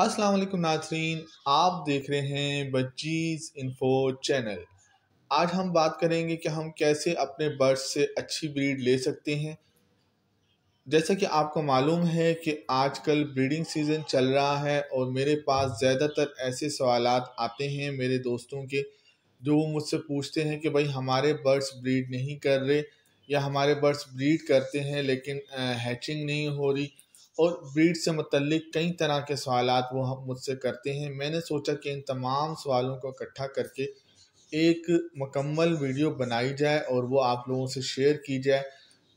अस्सलाम वालेकुम नाजरीन आप देख रहे हैं बच्चीज़ इन्फो चैनल आज हम बात करेंगे कि हम कैसे अपने बर्ड्स से अच्छी ब्रीड ले सकते हैं जैसा कि आपको मालूम है कि आजकल ब्रीडिंग सीज़न चल रहा है और मेरे पास ज़्यादातर ऐसे सवाल आते हैं मेरे दोस्तों के जो वो मुझसे पूछते हैं कि भाई हमारे बर्ड्स ब्रीड नहीं कर रहे या हमारे बर्ड्स ब्रीड करते हैं लेकिन हैचिंग नहीं हो रही और ब्रीड से मतलब कई तरह के सवाल वो हम मुझसे करते हैं मैंने सोचा कि इन तमाम सवालों को इकट्ठा करके एक मकम्मल वीडियो बनाई जाए और वो आप लोगों से शेयर की जाए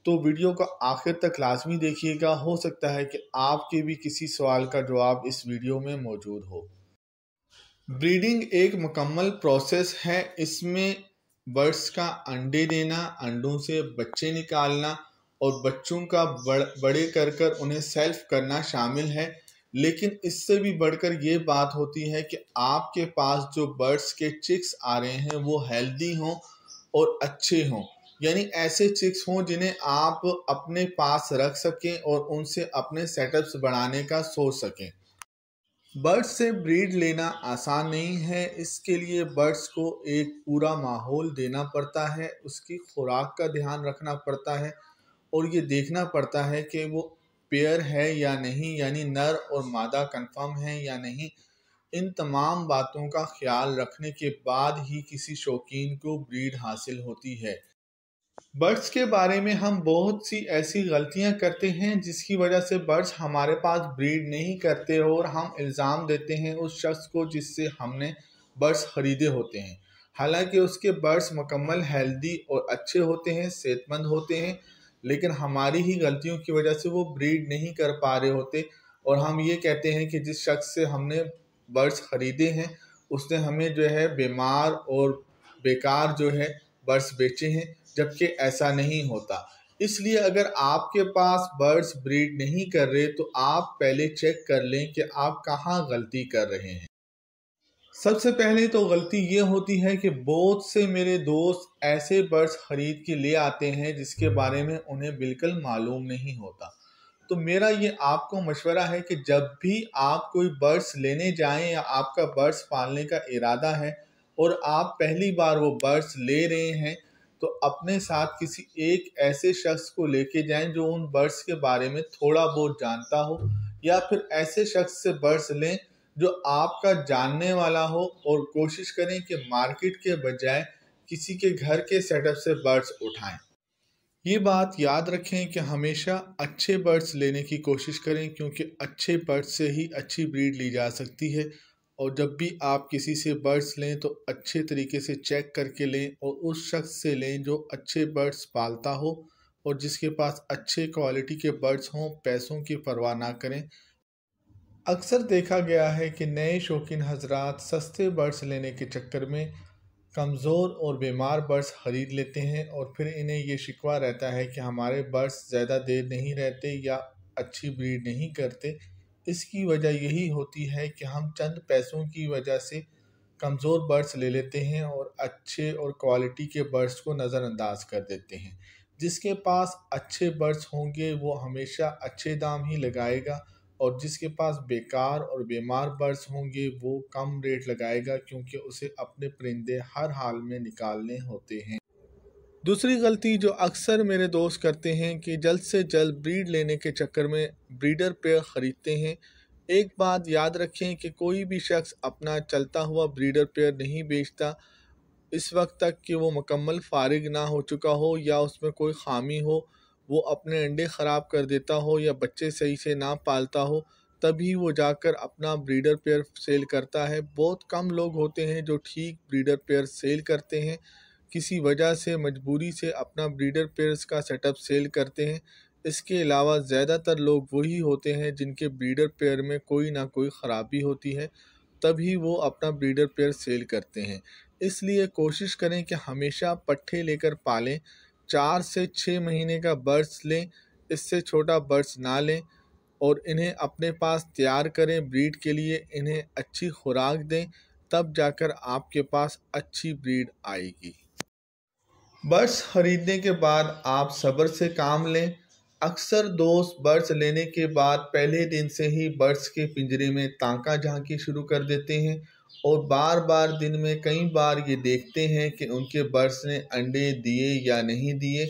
तो वीडियो को आखिर तक लाजमी देखिएगा हो सकता है कि आपके भी किसी सवाल का जवाब इस वीडियो में मौजूद हो ब्रीडिंग एक मकम्मल प्रोसेस है इसमें बर्ड्स का अंडे देना अंडों से बच्चे निकालना और बच्चों का बड़ बड़े कर कर उन्हें सेल्फ करना शामिल है लेकिन इससे भी बढ़कर ये बात होती है कि आपके पास जो बर्ड्स के चिक्स आ रहे हैं वो हेल्दी हों और अच्छे हों यानी ऐसे चिक्स हों जिन्हें आप अपने पास रख सकें और उनसे अपने सेटअप्स बढ़ाने का सोच सकें बर्ड्स से ब्रीड लेना आसान नहीं है इसके लिए बर्ड्स को एक पूरा माहौल देना पड़ता है उसकी खुराक का ध्यान रखना पड़ता है और ये देखना पड़ता है कि वो पेयर है या नहीं यानी नर और मादा कंफर्म है या नहीं इन तमाम बातों का ख्याल रखने के बाद ही किसी शौकीन को ब्रीड हासिल होती है बर्ड्स के बारे में हम बहुत सी ऐसी गलतियां करते हैं जिसकी वजह से बर्ड्स हमारे पास ब्रीड नहीं करते और हम इल्ज़ाम देते हैं उस शख्स को जिससे हमने बर्ड्स ख़रीदे होते हैं हालांकि उसके बर्ड्स मुकम्मल हेल्दी और अच्छे होते हैं सेहतमंद होते हैं लेकिन हमारी ही गलतियों की वजह से वो ब्रीड नहीं कर पा रहे होते और हम ये कहते हैं कि जिस शख्स से हमने बर्ड्स ख़रीदे हैं उसने हमें जो है बीमार और बेकार जो है बर्ड्स बेचे हैं जबकि ऐसा नहीं होता इसलिए अगर आपके पास बर्ड्स ब्रीड नहीं कर रहे तो आप पहले चेक कर लें कि आप कहाँ गलती कर रहे हैं सबसे पहले तो गलती ये होती है कि बहुत से मेरे दोस्त ऐसे बर्ड्स ख़रीद के ले आते हैं जिसके बारे में उन्हें बिल्कुल मालूम नहीं होता तो मेरा ये आपको मशवरा है कि जब भी आप कोई बर्ड्स लेने जाएं या आपका बर्ड्स पालने का इरादा है और आप पहली बार वो बर्ड्स ले रहे हैं तो अपने साथ किसी एक ऐसे शख्स को लेके जाएं जो उन बर्ड्स के बारे में थोड़ा बहुत जानता हो या फिर ऐसे शख्स से बर्ड्स लें जो आपका जानने वाला हो और कोशिश करें कि मार्केट के बजाय किसी के घर के सेटअप से बर्ड्स उठाएं ये बात याद रखें कि हमेशा अच्छे बर्ड्स लेने की कोशिश करें क्योंकि अच्छे बर्ड्स से ही अच्छी ब्रीड ली जा सकती है और जब भी आप किसी से बर्ड्स लें तो अच्छे तरीके से चेक करके लें और उस शख्स से लें जो अच्छे बर्ड्स पालता हो और जिसके पास अच्छे क्वालिटी के बर्ड्स हों पैसों की परवाह ना करें अक्सर देखा गया है कि नए शौकीन हजरात सस्ते बर्ड्स लेने के चक्कर में कमज़ोर और बीमार बर्ड्स ख़रीद लेते हैं और फिर इन्हें ये शिकवा रहता है कि हमारे बर्ड्स ज़्यादा देर नहीं रहते या अच्छी ब्रीड नहीं करते इसकी वजह यही होती है कि हम चंद पैसों की वजह से कमज़ोर बर्ड्स ले लेते हैं और अच्छे और क्वालिटी के बर्ड्स को नज़रअंदाज कर देते हैं जिसके पास अच्छे बर्ड्स होंगे वो हमेशा अच्छे दाम ही लगाएगा और जिसके पास बेकार और बीमार बर्ड्स होंगे वो कम रेट लगाएगा क्योंकि उसे अपने परिंदे हर हाल में निकालने होते हैं दूसरी गलती जो अक्सर मेरे दोस्त करते हैं कि जल्द से जल्द ब्रीड लेने के चक्कर में ब्रीडर पेयर ख़रीदते हैं एक बात याद रखें कि कोई भी शख्स अपना चलता हुआ ब्रीडर पेयर नहीं बेचता इस वक्त तक कि वो मुकम्मल फारिग ना हो चुका हो या उसमें कोई खामी हो वो अपने अंडे ख़राब कर देता हो या बच्चे सही से ना पालता हो तभी वो जाकर अपना ब्रीडर पेयर सेल करता है बहुत कम लोग होते हैं जो ठीक ब्रीडर पेयर सेल करते हैं किसी वजह से मजबूरी से अपना ब्रीडर पेयर्स का सेटअप सेल करते हैं इसके अलावा ज़्यादातर लोग वही होते हैं जिनके ब्रीडर पेयर में कोई ना कोई ख़राबी होती है तभी वो अपना ब्रीडर पेयर सेल करते हैं इसलिए कोशिश करें कि हमेशा पट्ठे लेकर पालें चार से छः महीने का बर्ड्स लें इससे छोटा बर्ड्स ना लें और इन्हें अपने पास तैयार करें ब्रीड के लिए इन्हें अच्छी खुराक दें तब जाकर आपके पास अच्छी ब्रीड आएगी बर्ड्स ख़रीदने के बाद आप सब्र से काम लें अक्सर दोस्त बर्ड्स लेने के बाद पहले दिन से ही बर्ड्स के पिंजरे में तांका झांकी शुरू कर देते हैं और बार बार दिन में कई बार ये देखते हैं कि उनके बर्ड्स ने अंडे दिए या नहीं दिए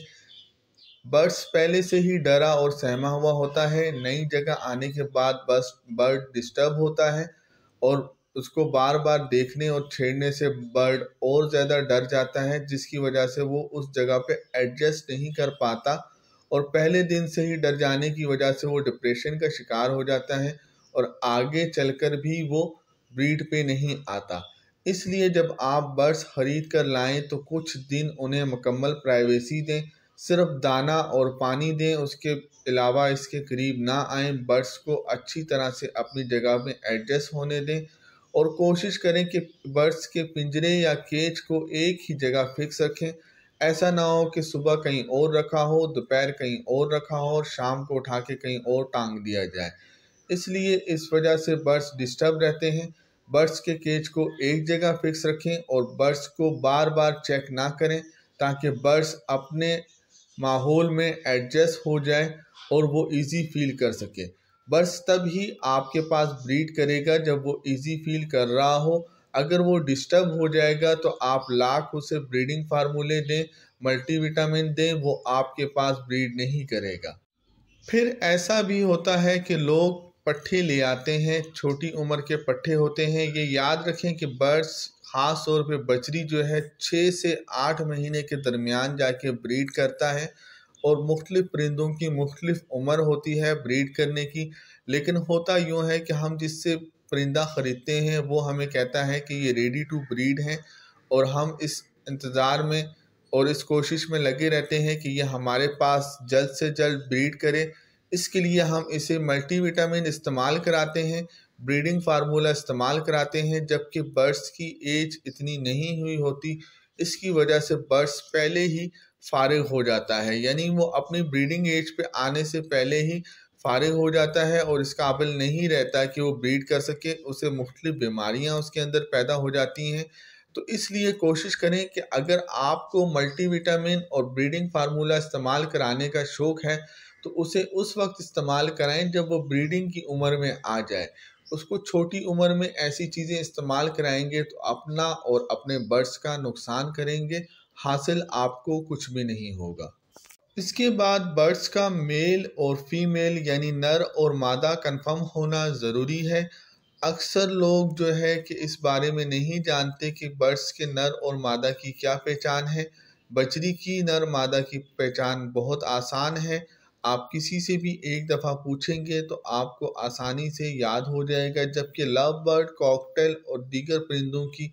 बर्ड्स पहले से ही डरा और सहमा हुआ होता है नई जगह आने के बाद बस बर्ड डिस्टर्ब होता है और उसको बार बार देखने और छेड़ने से बर्ड और ज़्यादा डर जाता है जिसकी वजह से वो उस जगह पे एडजस्ट नहीं कर पाता और पहले दिन से ही डर जाने की वजह से वो डिप्रेशन का शिकार हो जाता है और आगे चलकर भी वो ब्रीड पे नहीं आता इसलिए जब आप बर्ड्स खरीद कर लाएं तो कुछ दिन उन्हें मुकम्मल प्राइवेसी दें सिर्फ दाना और पानी दें उसके अलावा इसके करीब ना आए बर्ड्स को अच्छी तरह से अपनी जगह में एडजस्ट होने दें और कोशिश करें कि बर्ड्स के पिंजरे या केज को एक ही जगह फिक्स रखें ऐसा ना हो कि सुबह कहीं और रखा हो दोपहर कहीं और रखा हो और शाम को उठा के कहीं और टांग दिया जाए इसलिए इस वजह से बर्ड्स डिस्टर्ब रहते हैं बर्ड्स के केज को एक जगह फिक्स रखें और बर्ड्स को बार बार चेक ना करें ताकि बर्ड्स अपने माहौल में एडजस्ट हो जाए और वो इजी फील कर सके बर्ड्स तब ही आपके पास ब्रीड करेगा जब वो इजी फील कर रहा हो अगर वो डिस्टर्ब हो जाएगा तो आप लाख उसे ब्रीडिंग फार्मूले दें मल्टीविटामिन दें वो आपके पास ब्रीड नहीं करेगा फिर ऐसा भी होता है कि लोग पट्ठे ले आते हैं छोटी उम्र के पट्ठे होते हैं ये याद रखें कि बर्ड्स ख़ास तौर पे बचरी जो है छः से आठ महीने के दरमियान जाके ब्रीड करता है और मुख्तलिफ परिंदों की मुख्तलिफ उम्र होती है ब्रीड करने की लेकिन होता यूँ है कि हम जिससे परिंदा ख़रीदते हैं वो हमें कहता है कि ये रेडी टू ब्रीड है और हम इस इंतज़ार में और इस कोशिश में लगे रहते हैं कि ये हमारे पास जल्द से जल्द ब्रीड करें इसके लिए हम इसे मल्टीविटामिन इस्तेमाल कराते हैं ब्रीडिंग फार्मूला इस्तेमाल कराते हैं जबकि बर्ड्स की एज इतनी नहीं हुई होती इसकी वजह से बर्ड्स पहले ही फारिग हो जाता है यानी वो अपनी ब्रीडिंग एज पे आने से पहले ही फारिग हो जाता है और इस काबिल नहीं रहता कि वो ब्रीड कर सके उसे मुख्तलिफ बीमारियाँ उसके अंदर पैदा हो जाती हैं तो इसलिए कोशिश करें कि अगर आपको मल्टीविटामिन और ब्रीडिंग फार्मूला इस्तेमाल कराने का शौक़ है तो उसे उस वक्त इस्तेमाल कराएं जब वो ब्रीडिंग की उम्र में आ जाए उसको छोटी उम्र में ऐसी चीज़ें इस्तेमाल कराएंगे तो अपना और अपने बर्ड्स का नुकसान करेंगे हासिल आपको कुछ भी नहीं होगा इसके बाद बर्ड्स का मेल और फीमेल यानी नर और मादा कंफर्म होना ज़रूरी है अक्सर लोग जो है कि इस बारे में नहीं जानते कि बर्ड्स के नर और मादा की क्या पहचान है बचरी की नर मादा की पहचान बहुत आसान है आप किसी से भी एक दफ़ा पूछेंगे तो आपको आसानी से याद हो जाएगा जबकि लव बर्ड कॉकटेल और दीगर परिंदों की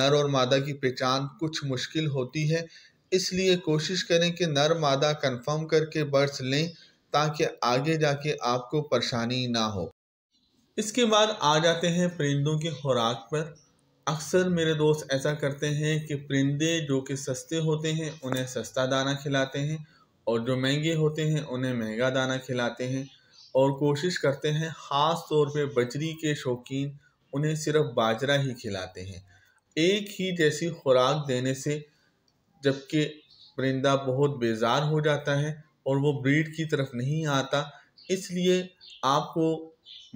नर और मादा की पहचान कुछ मुश्किल होती है इसलिए कोशिश करें कि नर मादा कंफर्म करके बर्ड्स लें ताकि आगे जाके आपको परेशानी ना हो इसके बाद आ जाते हैं परिंदों की खुराक पर अक्सर मेरे दोस्त ऐसा करते हैं कि परिंदे जो कि सस्ते होते हैं उन्हें सस्ता दाना खिलाते हैं और जो महंगे होते हैं उन्हें महंगा दाना खिलाते हैं और कोशिश करते हैं ख़ास तौर पे बजरी के शौकीन उन्हें सिर्फ बाजरा ही खिलाते हैं एक ही जैसी खुराक देने से जबकि परिंदा बहुत बेजार हो जाता है और वो ब्रीड की तरफ नहीं आता इसलिए आपको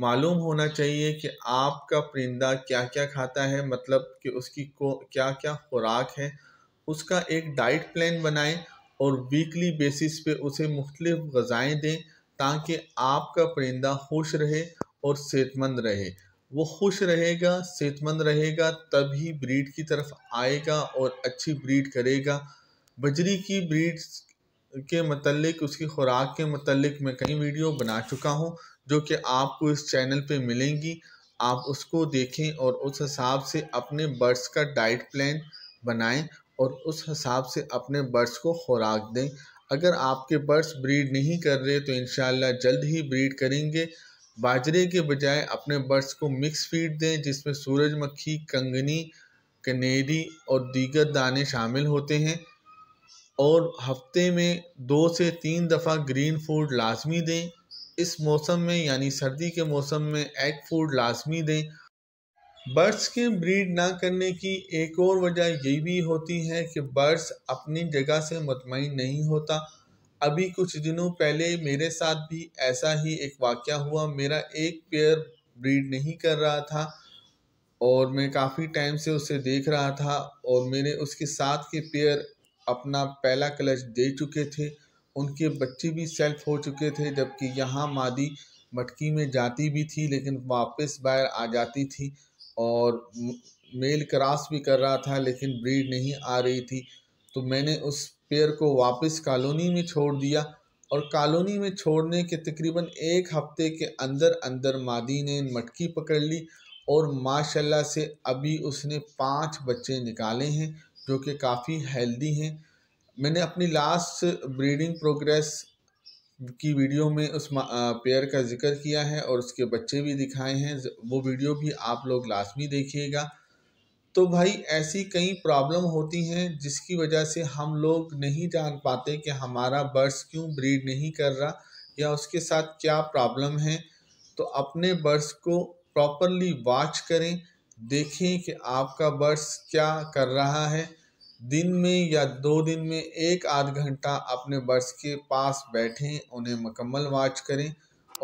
मालूम होना चाहिए कि आपका परिंदा क्या क्या खाता है मतलब कि उसकी को क्या क्या खुराक है उसका एक डाइट प्लान बनाएं और वीकली बेसिस पे उसे मुख्तलिफ गज़ाएँ दें ताकि आपका परिंदा खुश रहे और सेहतमंद रहे वो खुश रहेगा सेहतमंद रहेगा तभी ब्रीड की तरफ आएगा और अच्छी ब्रीड करेगा बजरी की ब्रीड के मतलब उसकी खुराक के मतलब मैं कई वीडियो बना चुका हूँ जो कि आपको इस चैनल पे मिलेंगी आप उसको देखें और उस हिसाब से अपने बर्ड्स का डाइट प्लान बनाएं और उस हिसाब से अपने बर्ड्स को खुराक दें अगर आपके बर्ड्स ब्रीड नहीं कर रहे तो इन जल्द ही ब्रीड करेंगे बाजरे के बजाय अपने बर्ड्स को मिक्स फीड दें जिसमें सूरजमक्खी कंगनी कनेरी और दीगर दाने शामिल होते हैं और हफ्ते में दो से तीन दफ़ा ग्रीन फूड लाजमी दें इस मौसम में यानी सर्दी के मौसम में एग फूड लाजमी दें बर्ड्स के ब्रीड ना करने की एक और वजह यही भी होती है कि बर्ड्स अपनी जगह से मतमिन नहीं होता अभी कुछ दिनों पहले मेरे साथ भी ऐसा ही एक वाक़ हुआ मेरा एक पेयर ब्रीड नहीं कर रहा था और मैं काफ़ी टाइम से उसे देख रहा था और मैंने उसके साथ के पेयर अपना पहला क्लच दे चुके थे उनके बच्चे भी सेल्फ हो चुके थे जबकि यहाँ मादी मटकी में जाती भी थी लेकिन वापस बाहर आ जाती थी और मेल क्रॉस भी कर रहा था लेकिन ब्रीड नहीं आ रही थी तो मैंने उस पेयर को वापस कॉलोनी में छोड़ दिया और कॉलोनी में छोड़ने के तकरीबन एक हफ्ते के अंदर अंदर मादी ने मटकी पकड़ ली और माशाल्लाह से अभी उसने पांच बच्चे निकाले हैं जो कि काफ़ी हेल्दी हैं मैंने अपनी लास्ट ब्रीडिंग प्रोग्रेस की वीडियो में उस पेयर का जिक्र किया है और उसके बच्चे भी दिखाए हैं वो वीडियो भी आप लोग लाजमी देखिएगा तो भाई ऐसी कई प्रॉब्लम होती हैं जिसकी वजह से हम लोग नहीं जान पाते कि हमारा बर्ड्स क्यों ब्रीड नहीं कर रहा या उसके साथ क्या प्रॉब्लम है तो अपने बर्ड्स को प्रॉपरली वॉच करें देखें कि आपका बर्ड्स क्या कर रहा है दिन में या दो दिन में एक आध घंटा अपने बर्ड्स के पास बैठें उन्हें मकम्मल वाच करें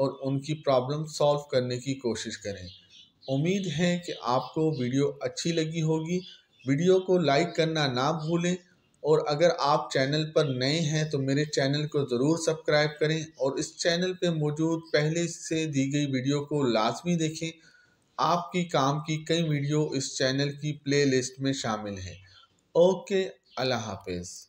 और उनकी प्रॉब्लम सॉल्व करने की कोशिश करें उम्मीद है कि आपको वीडियो अच्छी लगी होगी वीडियो को लाइक करना ना भूलें और अगर आप चैनल पर नए हैं तो मेरे चैनल को ज़रूर सब्सक्राइब करें और इस चैनल पर मौजूद पहले से दी गई वीडियो को लाजमी देखें आपकी काम की कई वीडियो इस चैनल की प्लेलिस्ट में शामिल हैं Ok, a la japes.